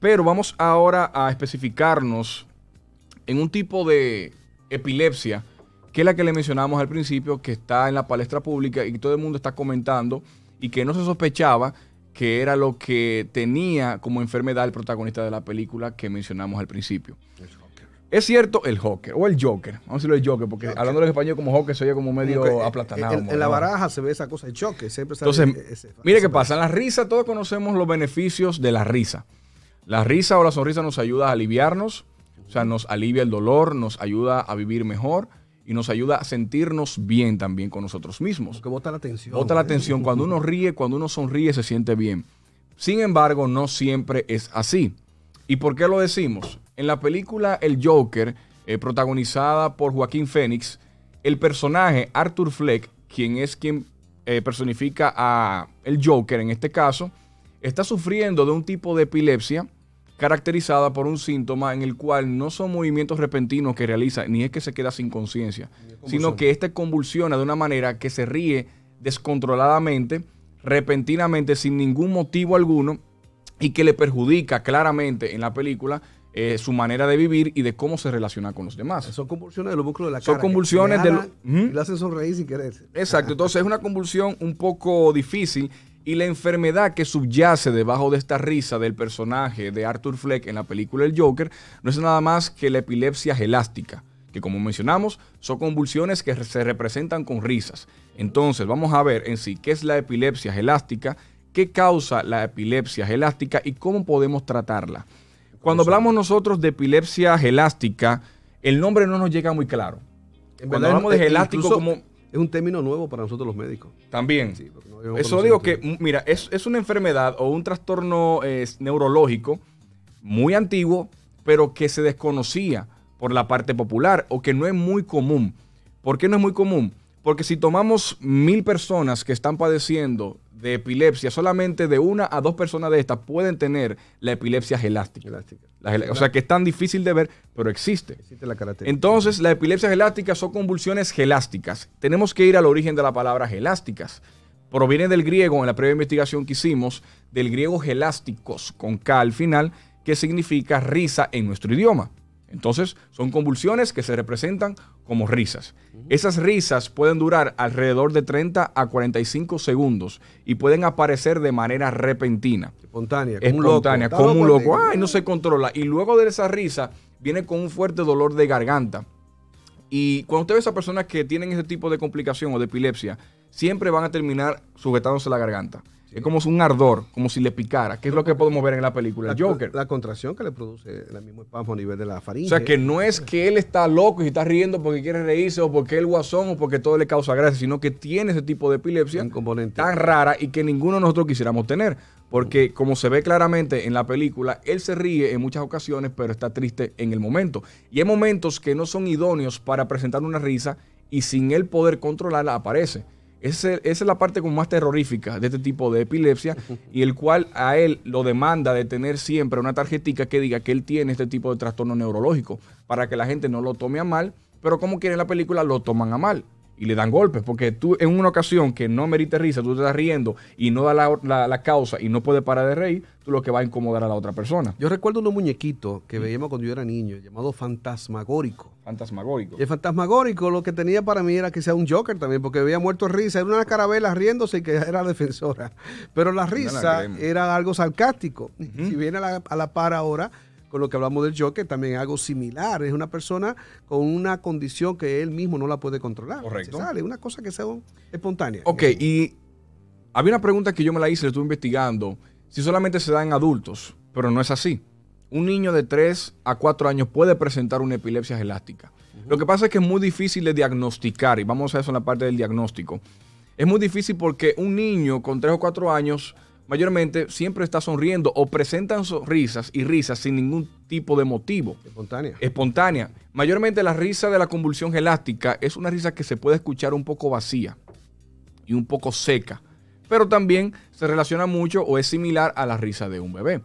Pero vamos ahora a especificarnos en un tipo de epilepsia que es la que le mencionamos al principio, que está en la palestra pública y todo el mundo está comentando y que no se sospechaba que era lo que tenía como enfermedad el protagonista de la película que mencionamos al principio. Es cierto, el Joker, o el Joker, vamos a decirlo el Joker, porque hablando en español como Joker se oye como medio como eh, En, la baraja se ve esa cosa, el choque, siempre sale Entonces, mire qué pasa, la risa todos conocemos los beneficios de la risa. La risa o la sonrisa nos ayuda a aliviarnos, o sea, nos alivia el dolor, nos ayuda a vivir mejor y nos ayuda a sentirnos bien también con nosotros mismos. Que bota la atención. Bota la ¿eh? atención. Cuando uno ríe, cuando uno sonríe, se siente bien. Sin embargo, no siempre es así. ¿Y por qué lo decimos? En la película El Joker, eh, protagonizada por Joaquín Phoenix, el personaje Arthur Fleck, quien es quien eh, personifica a el Joker en este caso, está sufriendo de un tipo de epilepsia caracterizada por un síntoma en el cual no son movimientos repentinos que realiza, ni es que se queda sin conciencia, sino que éste convulsiona de una manera que se ríe descontroladamente, repentinamente, sin ningún motivo alguno, y que le perjudica claramente en la película eh, su manera de vivir y de cómo se relaciona con los demás. Son convulsiones de los músculos de la cara. Son convulsiones de... Lo... Le hacen sonreír sin querer. Exacto, entonces es una convulsión un poco difícil y la enfermedad que subyace debajo de esta risa del personaje de Arthur Fleck en la película El Joker no es nada más que la epilepsia gelástica, que como mencionamos son convulsiones que se representan con risas. Entonces vamos a ver en sí qué es la epilepsia gelástica, qué causa la epilepsia gelástica y cómo podemos tratarla. Cuando hablamos nosotros de epilepsia gelástica, el nombre no nos llega muy claro. Cuando hablamos de eh, gelástico como es un término nuevo para nosotros los médicos. También. Sí, Eso digo que, mira, es, una enfermedad o un trastorno eh, neurológico muy antiguo, pero que se desconocía por la parte popular o que no es muy común. ¿Por qué no es muy común? Porque si tomamos mil personas que están padeciendo de epilepsia, solamente de una a dos personas de estas pueden tener la epilepsia gelástica. o sea que es tan difícil de ver, pero existe. Existe la característica. Entonces, la epilepsia gelástica son convulsiones gelásticas. Tenemos que ir al origen de la palabra gelásticas. Proviene del griego, en la previa investigación que hicimos, del griego gelásticos, con K al final, que significa risa en nuestro idioma. Entonces, son convulsiones que se representan como risas. Esas risas pueden durar alrededor de 30 a 45 segundos y pueden aparecer de manera repentina. Espontánea, como un loco. Como un loco. Ay, no se controla. Y luego de esa risa viene con un fuerte dolor de garganta. Y cuando usted ve a esas personas que tienen ese tipo de complicación o de epilepsia, siempre van a terminar sujetándose la garganta. Es como un ardor, como si le picara, que es lo que podemos ver en la película. el Joker. La contracción que le produce el mismo espasmo a nivel de la faringe. O sea, que no es que él está loco y está riendo porque quiere reírse o porque el guasón o porque todo le causa gracia, sino que tiene ese tipo de epilepsia tan rara y que ninguno de nosotros quisiéramos tener. Porque como se ve claramente en la película, él se ríe en muchas ocasiones, pero está triste en el momento. Y hay momentos que no son idóneos para presentar una risa y sin él poder controlarla aparece. Esa es la parte más terrorífica de este tipo de epilepsia y el cual a él lo demanda de tener siempre una tarjetita que diga que él tiene este tipo de trastorno neurológico para que la gente no lo tome a mal, pero como quieren la película lo toman a mal y le dan golpes, porque tú en una ocasión que no merite risa, tú te estás riendo y no da la, causa y no puede parar de reír, tú lo que va a incomodar a la otra persona. Yo recuerdo unos muñequitos que veíamos cuando yo era niño, llamado Fantasmagórico. Fantasmagórico. Y el Fantasmagórico lo que tenía para mí era que sea un Joker también, porque había muerto risa, era una carabela riéndose y que era la defensora. Pero la risa era algo sarcástico. y viene a la, a la par ahora con lo que hablamos del Joker, también algo similar. Es una persona con una condición que él mismo no la puede controlar. Correcto. Se una cosa que sea espontánea. Ok, y había una pregunta que yo me la hice, la estuve investigando. Si solamente se da en adultos, pero no es así. Un niño de 3 a 4 años puede presentar una epilepsia gelástica. Lo que pasa es que es muy difícil de diagnosticar, y vamos a eso en la parte del diagnóstico. Es muy difícil porque un niño con 3 o 4 años mayormente siempre está sonriendo o presentan sonrisas y risas sin ningún tipo de motivo. Espontánea. Espontánea. Mayormente la risa de la convulsión elástica es una risa que se puede escuchar un poco vacía y un poco seca, pero también se relaciona mucho o es similar a la risa de un bebé.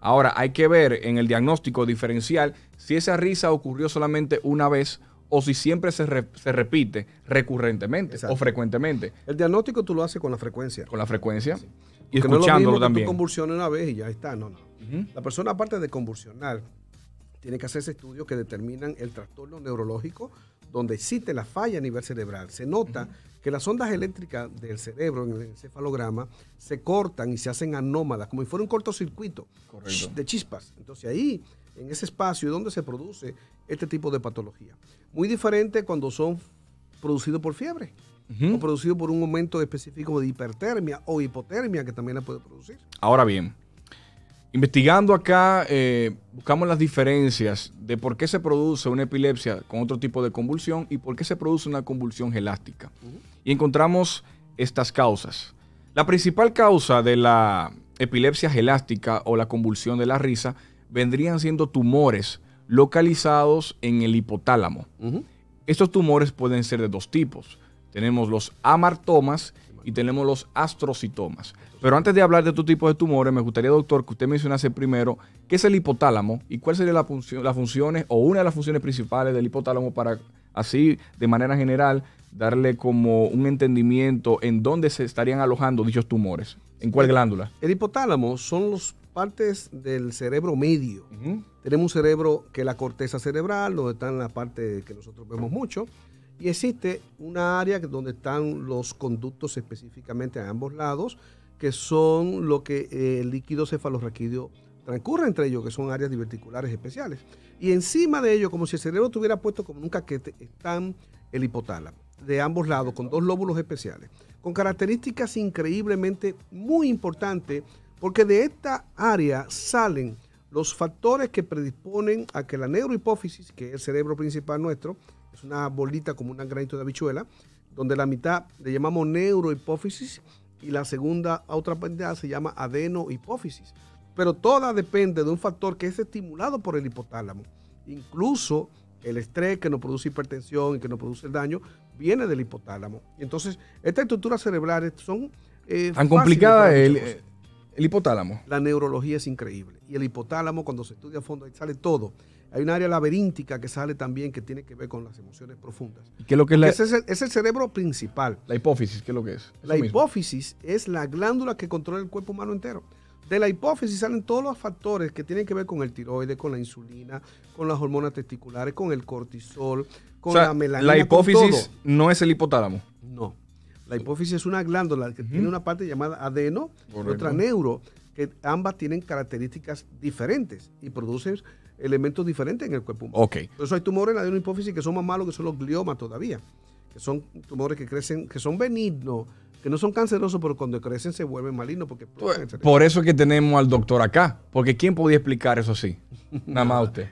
Ahora, hay que ver en el diagnóstico diferencial si esa risa ocurrió solamente una vez o si siempre se, repite recurrentemente o frecuentemente. El diagnóstico tú lo haces con la frecuencia. Con la frecuencia y Porque no también. Que tú convulsiones una vez y ya está, no, no. La persona, aparte de convulsionar, tiene que hacerse estudios que determinan el trastorno neurológico donde existe la falla a nivel cerebral. Se nota que las ondas eléctricas del cerebro en el encefalograma se cortan y se hacen anómalas, como si fuera un cortocircuito de chispas. Entonces ahí, en ese espacio, es donde se produce este tipo de patología. Muy diferente cuando son producidos por fiebre o producido por un momento específico de hipertermia o hipotermia que también la puede producir. Ahora bien, investigando acá, eh, buscamos las diferencias de por qué se produce una epilepsia con otro tipo de convulsión y por qué se produce una convulsión gelástica. Y encontramos estas causas. La principal causa de la epilepsia gelástica o la convulsión de la risa vendrían siendo tumores localizados en el hipotálamo. Estos tumores pueden ser de dos tipos tenemos los amartomas y tenemos los astrocitomas. Pero antes de hablar de estos tipos de tumores, me gustaría, doctor, que usted mencionase primero qué es el hipotálamo y cuáles serían la función, las funciones o una de las funciones principales del hipotálamo para así, de manera general, darle como un entendimiento en dónde se estarían alojando dichos tumores, en cuál glándula. El hipotálamo son las partes del cerebro medio. Tenemos un cerebro que es la corteza cerebral, donde está en la parte que nosotros vemos mucho y existe una área donde están los conductos específicamente a ambos lados, que son lo que eh, el líquido cefalorraquídeo transcurre entre ellos, que son áreas diverticulares especiales. Y encima de ello, como si el cerebro estuviera puesto como un caquete, están el hipotálamo, de ambos lados, con dos lóbulos especiales, con características increíblemente muy importantes, porque de esta área salen los factores que predisponen a que la neurohipófisis, que es el cerebro principal nuestro, es una bolita como un granito de habichuela, donde la mitad le llamamos neurohipófisis y la segunda otra mitad se llama adenohipófisis. Pero toda depende de un factor que es estimulado por el hipotálamo. Incluso el estrés que nos produce hipertensión y que nos produce el daño viene del hipotálamo. Entonces, estas estructuras cerebrales son... Eh, Tan complicadas el, el hipotálamo. La neurología es increíble. Y el hipotálamo, cuando se estudia a fondo, ahí sale todo. Hay un área laberíntica que sale también que tiene que ver con las emociones profundas. qué es lo que es es, el, cerebro principal. La hipófisis, ¿qué es lo que es? la hipófisis es la glándula que controla el cuerpo humano entero. De la hipófisis salen todos los factores que tienen que ver con el tiroides, con la insulina, con las hormonas testiculares, con el cortisol, con la melanina. La hipófisis no es el hipotálamo. No. La hipófisis es una glándula que tiene una parte llamada adeno y otra neuro, que ambas tienen características diferentes y producen elementos diferentes en el cuerpo humano. Por eso hay tumores en la hipófisis que son más malos que son los gliomas todavía, que son tumores que crecen, que son benignos, que no son cancerosos, pero cuando crecen se vuelven malignos. Porque pues, por eso es que tenemos al doctor acá, porque ¿quién podía explicar eso así? Nada más usted.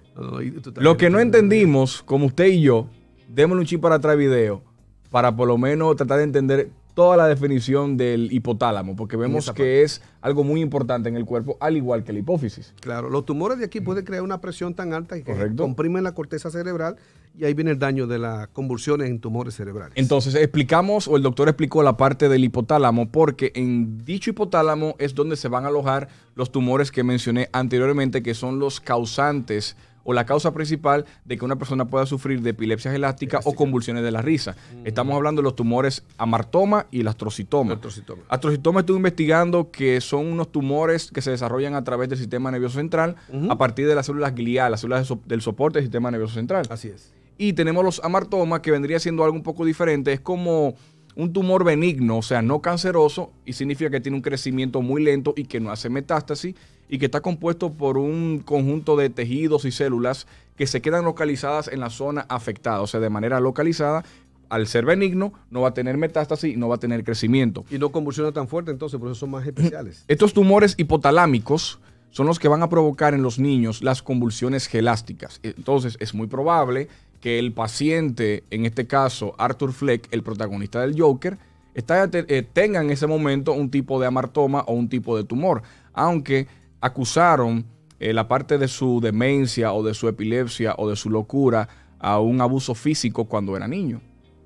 Lo que no entendimos, como usted y yo, démosle un chip para atrás video para por lo menos tratar de entender toda la definición del hipotálamo, porque vemos que es algo muy importante en el cuerpo, al igual que la hipófisis. Claro, los tumores de aquí pueden crear una presión tan alta que comprimen la corteza cerebral y ahí viene el daño de las convulsiones en tumores cerebrales. Entonces, explicamos, o el doctor explicó la parte del hipotálamo, porque en dicho hipotálamo es donde se van a alojar los tumores que mencioné anteriormente, que son los causantes o la causa principal de que una persona pueda sufrir de epilepsias elásticas o convulsiones de la risa. Mm. Estamos hablando de los tumores amartoma y el astrocitoma. Astrocitoma. Astrocitoma estuve investigando que son unos tumores que se desarrollan a través del sistema nervioso central a partir de las células gliales, las células del soporte del sistema nervioso central. Así es. Y tenemos los amartomas que vendría siendo algo un poco diferente. Es como un tumor benigno, o sea, no canceroso, y significa que tiene un crecimiento muy lento y que no hace metástasis y que está compuesto por un conjunto de tejidos y células que se quedan localizadas en la zona afectada, o sea, de manera localizada. Al ser benigno, no va a tener metástasis y no va a tener crecimiento. Y no convulsiones tan fuerte, entonces, por eso son más especiales. Estos tumores hipotalámicos son los que van a provocar en los niños las convulsiones gelásticas. Entonces, es muy probable que el paciente, en este caso Arthur Fleck, el protagonista del Joker, eh, tenga en ese momento un tipo de amartoma o un tipo de tumor. Aunque acusaron eh, la parte de su demencia o de su epilepsia o de su locura a un abuso físico cuando era niño.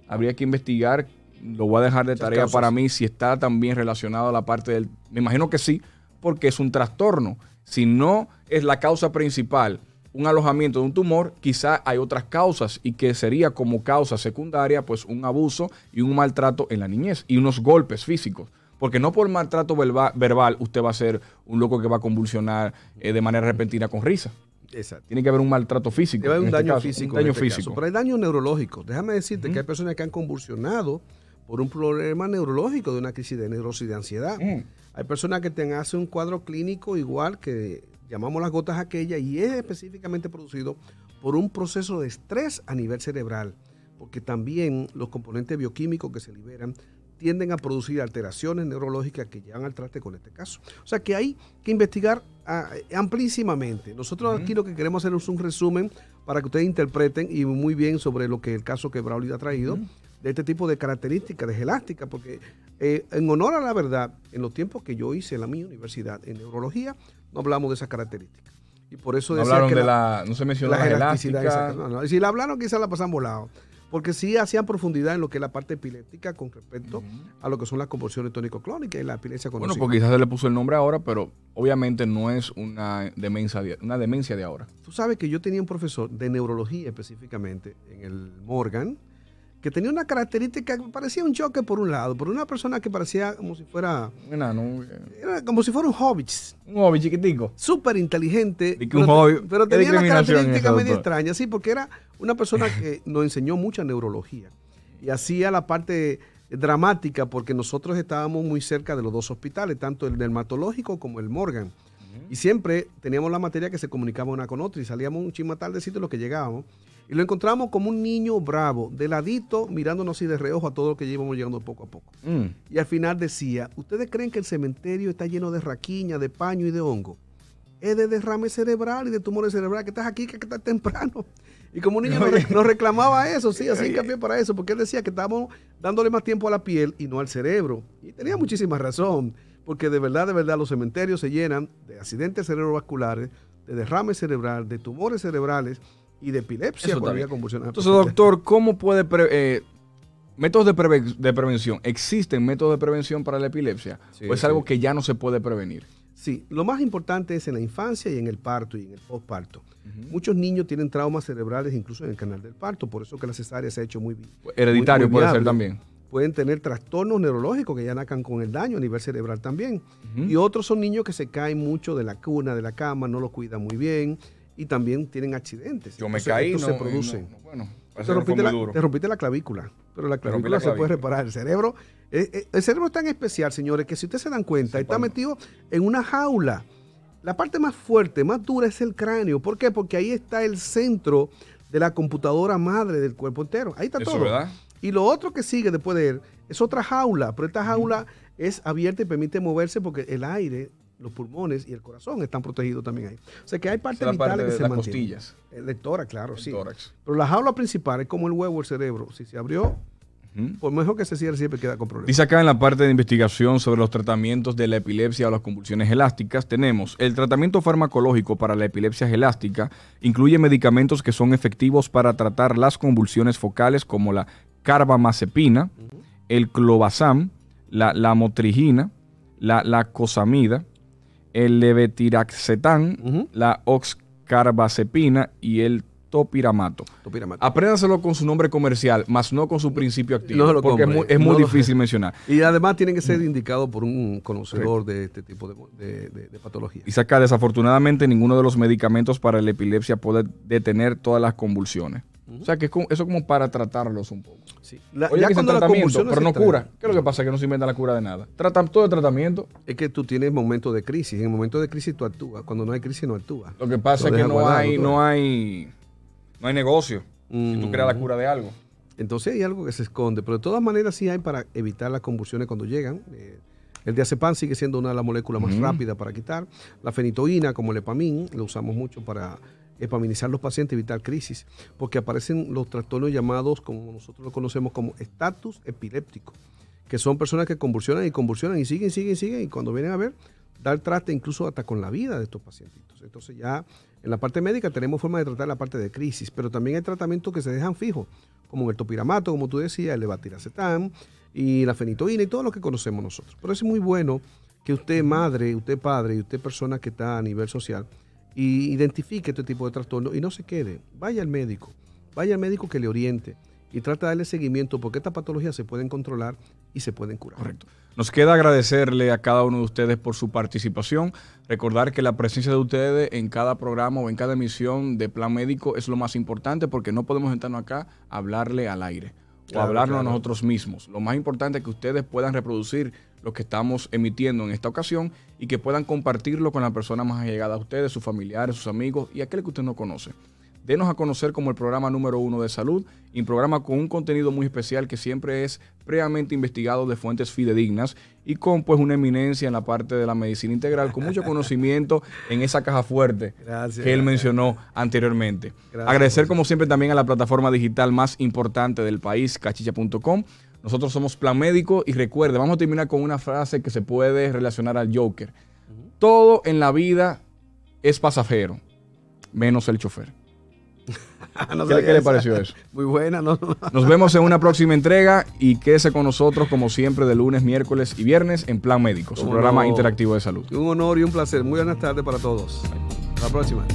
Habría que investigar, lo voy a dejar de tarea para mí, si está también relacionado a la parte del... Me imagino que sí, porque es un trastorno. Si no es la causa principal un alojamiento de un tumor, quizá hay otras causas y que sería como causa secundaria pues un abuso y un maltrato en la niñez y unos golpes físicos. Porque no por maltrato verbal usted va a ser un loco que va a convulsionar eh, de manera repentina con risa. Exacto. Tiene que haber un maltrato físico. Debe haber este un, daño físico este daño físico. Pero hay daño neurológico. Déjame decirte que hay personas que han convulsionado por un problema neurológico de una crisis de neurosis y de ansiedad. Mm. Hay personas que te hacen un cuadro clínico igual que llamamos las gotas aquellas y es específicamente producido por un proceso de estrés a nivel cerebral, porque también los componentes bioquímicos que se liberan tienden a producir alteraciones neurológicas que llevan al traste con este caso. O sea que hay que investigar ah, eh, amplísimamente. Nosotros aquí lo que queremos hacer es un resumen para que ustedes interpreten y muy bien sobre lo que el caso que Braulio ha traído, de este tipo de características, de gelástica, porque eh, en honor a la verdad, en los tiempos que yo hice en la mi universidad en neurología, no hablamos de esas características. Y por eso no hablaron de la, no se mencionó la, gelástica. si la hablaron, quizás la pasan volado porque sí hacían profundidad en lo que es la parte epiléptica con respecto a lo que son las convulsiones tónico-clónicas y la epilepsia conocida. Bueno, porque quizás se le puso el nombre ahora, pero obviamente no es una demencia, de, una demencia de ahora. Tú sabes que yo tenía un profesor de neurología específicamente en el Morgan, que tenía una característica que parecía un choque por un lado, por una persona que parecía como si fuera. Era, como si fuera un hobbit. Un hobbit chiquitico. Súper inteligente. pero tenía una característica medio extraña, sí, porque era una persona que nos enseñó mucha neurología y hacía la parte dramática porque nosotros estábamos muy cerca de los dos hospitales, tanto el dermatológico como el Morgan. Y siempre teníamos la materia que se comunicaba una con otra y salíamos un chisme tardecito lo que llegábamos. Y lo encontramos como un niño bravo, de ladito, mirándonos así de reojo a todo lo que íbamos llegando poco a poco. Mm. Y al final decía, ¿ustedes creen que el cementerio está lleno de raquiña, de paño y de hongo? Es de derrame cerebral y de tumores cerebrales que estás aquí, que estás temprano. Y como un niño nos, reclamaba eso, sí, hacía hincapié para eso, porque él decía que estábamos dándole más tiempo a la piel y no al cerebro. Y tenía muchísima razón, porque de verdad, de verdad, los cementerios se llenan de accidentes cerebrovasculares, de derrame cerebral, de tumores cerebrales y de epilepsia cuando había convulsiones. Entonces, doctor, ¿cómo puede eh, métodos de, prevención? ¿Existen métodos de prevención para la epilepsia? ¿O es algo que ya no se puede prevenir? Sí, lo más importante es en la infancia y en el parto y en el postparto. Muchos niños tienen traumas cerebrales incluso en el canal del parto, por eso que la cesárea se ha hecho muy bien. hereditario puede ser también. Pueden tener trastornos neurológicos que ya nacan con el daño a nivel cerebral también. Y otros son niños que se caen mucho de la cuna, de la cama, no los cuidan muy bien y también tienen accidentes. Yo me caí, no, se producen. te, rompiste te rompiste la clavícula. Pero la clavícula, se puede reparar. El cerebro, eh, eh, el cerebro es tan especial, señores, que si ustedes se dan cuenta, está metido en una jaula. La parte más fuerte, más dura es el cráneo. ¿Por qué? Porque ahí está el centro de la computadora madre del cuerpo entero. Ahí está todo. ¿verdad? Y lo otro que sigue después de él es otra jaula, pero esta jaula es abierta y permite moverse porque el aire los pulmones y el corazón están protegidos también ahí. O sea que hay partes vitales que de se las costillas. Eh, el tórax, claro, sí. Tórax. Pero la jaula principal es como el huevo, el cerebro. Si se abrió, por mejor que se cierre, siempre queda con problemas. Dice acá en la parte de investigación sobre los tratamientos de la epilepsia o las convulsiones elásticas, tenemos el tratamiento farmacológico para la epilepsia elástica, incluye medicamentos que son efectivos para tratar las convulsiones focales como la carbamazepina, el clobazam, la lamotrigina, la, la cosamida, el levetiraxetán, la oxcarbazepina y el topiramato. topiramato. Apréndaselo con su nombre comercial, más no con su principio activo, porque es muy, difícil mencionar. Y además tienen que ser mm. indicado por un conocedor de este tipo de, de, de patología. Y saca, desafortunadamente, ninguno de los medicamentos para la epilepsia puede detener todas las convulsiones. O sea, que es como, eso como para tratarlos un poco. Oye, ya que cuando pero no cura. ¿Qué es lo que pasa? Que no se inventa la cura de nada. Trata todo el tratamiento. Es que tú tienes momentos de crisis. En momentos de crisis tú actúas. Cuando no hay crisis no actúas. Lo que pasa es que no hay, no hay, no hay negocio. Si tú mm. creas la cura de algo. Entonces hay algo que se esconde. Pero de todas maneras sí hay para evitar las convulsiones cuando llegan. Eh, el diazepam sigue siendo una de las moléculas más rápidas para quitar. La fenitoína, como el epamín, lo usamos mucho para epaminizar los pacientes, evitar crisis, porque aparecen los trastornos llamados, como nosotros lo conocemos, como estatus epiléptico, que son personas que convulsionan y convulsionan y siguen, siguen, siguen, y cuando vienen a ver, dar traste incluso hasta con la vida de estos pacientitos. Entonces ya en la parte médica tenemos forma de tratar la parte de crisis, pero también hay tratamientos que se dejan fijos, como el topiramato, como tú decías, el levatiracetam y la fenitoína y todo lo que conocemos nosotros. Pero es muy bueno que usted madre, usted padre y usted persona que está a nivel social, y identifique este tipo de trastorno y no se quede. Vaya al médico, vaya al médico que le oriente y trata de darle seguimiento porque estas patologías se pueden controlar y se pueden curar. Correcto. Nos queda agradecerle a cada uno de ustedes por su participación. Recordar que la presencia de ustedes en cada programa o en cada emisión de Plan Médico es lo más importante porque no podemos sentarnos acá a hablarle al aire o hablarnos a nosotros mismos. Lo más importante es que ustedes puedan reproducir lo que estamos emitiendo en esta ocasión y que puedan compartirlo con la persona más allegada a ustedes, sus familiares, sus amigos y aquel que usted no conoce denos a conocer como el programa número uno de salud, un programa con un contenido muy especial que siempre es previamente investigado de fuentes fidedignas y con pues una eminencia en la parte de la medicina integral, con mucho conocimiento en esa caja fuerte que él mencionó anteriormente. Agradecer como siempre también a la plataforma digital más importante del país, cachicha.com. Nosotros somos Plan Médico y recuerde, vamos a terminar con una frase que se puede relacionar al Joker. Todo en la vida es pasajero, menos el chofer. Ah, ¿Qué, le pareció eso? Muy buena. Nos vemos en una próxima entrega y quédese con nosotros como siempre de lunes, miércoles y viernes en Plan Médico, su programa interactivo de salud. Un honor y un placer. Muy buenas tardes para todos. Hasta la próxima.